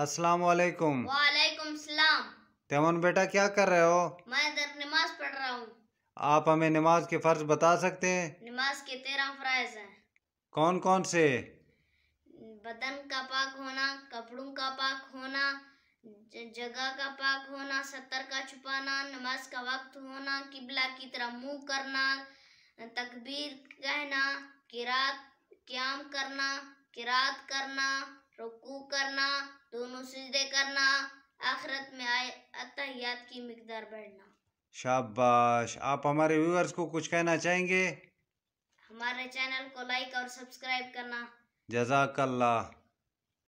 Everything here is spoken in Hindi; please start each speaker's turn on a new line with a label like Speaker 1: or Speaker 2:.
Speaker 1: अस्सलाम वालेकुम
Speaker 2: वालेकुम सलाम
Speaker 1: तेमन बेटा क्या कर रहे हो
Speaker 2: मैं इधर नमाज पढ़ रहा हूँ
Speaker 1: आप हमें नमाज के फर्ज बता सकते हैं
Speaker 2: नमाज के तेरह फरज हैं
Speaker 1: कौन कौन से
Speaker 2: बदन का पाक होना कपड़ों का पाक होना जगह का पाक होना सतर का छुपाना नमाज का वक्त होना किबला की तरह मुंह करना तकबीर कहना किरात क्याम करना किरात करना रुक दोनों सजदे करना आखरत में आए अतहयात की मकदार बढ़ना
Speaker 1: शाबाश आप हमारे व्यूअर्स को कुछ कहना चाहेंगे
Speaker 2: हमारे चैनल को लाइक और सब्सक्राइब करना
Speaker 1: जजाकल्ला